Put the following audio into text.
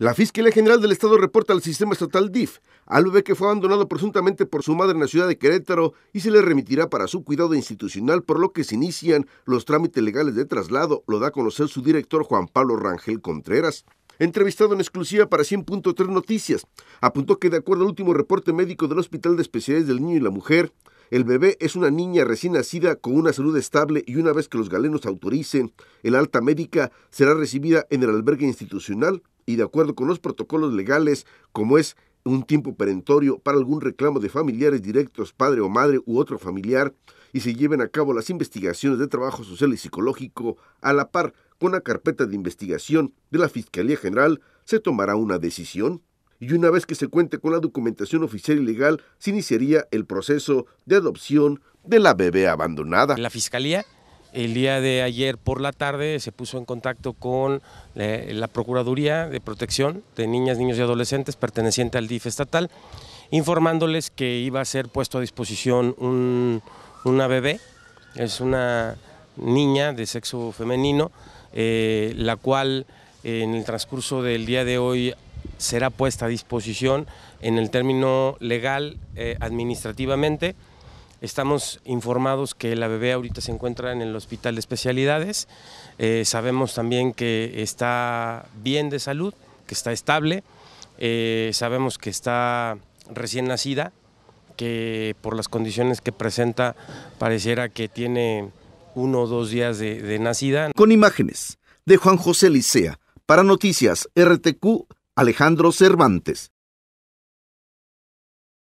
La Fiscalía General del Estado reporta al sistema estatal DIF al bebé que fue abandonado presuntamente por su madre en la ciudad de Querétaro y se le remitirá para su cuidado institucional, por lo que se inician los trámites legales de traslado, lo da a conocer su director Juan Pablo Rangel Contreras. Entrevistado en exclusiva para 100.3 Noticias, apuntó que de acuerdo al último reporte médico del Hospital de Especialidades del Niño y la Mujer, el bebé es una niña recién nacida con una salud estable y una vez que los galenos autoricen el alta médica será recibida en el albergue institucional y de acuerdo con los protocolos legales, como es un tiempo perentorio para algún reclamo de familiares directos, padre o madre u otro familiar, y se lleven a cabo las investigaciones de trabajo social y psicológico a la par con la carpeta de investigación de la Fiscalía General, se tomará una decisión y una vez que se cuente con la documentación oficial y legal, se iniciaría el proceso de adopción de la bebé abandonada. La Fiscalía el día de ayer por la tarde se puso en contacto con eh, la Procuraduría de Protección de Niñas, Niños y Adolescentes perteneciente al DIF estatal, informándoles que iba a ser puesto a disposición una bebé, es una niña de sexo femenino, eh, la cual eh, en el transcurso del día de hoy será puesta a disposición en el término legal administrativamente. Estamos informados que la bebé ahorita se encuentra en el hospital de especialidades. Eh, sabemos también que está bien de salud, que está estable. Eh, sabemos que está recién nacida, que por las condiciones que presenta pareciera que tiene uno o dos días de, de nacida. Con imágenes de Juan José Licea, para Noticias RTQ, Alejandro Cervantes.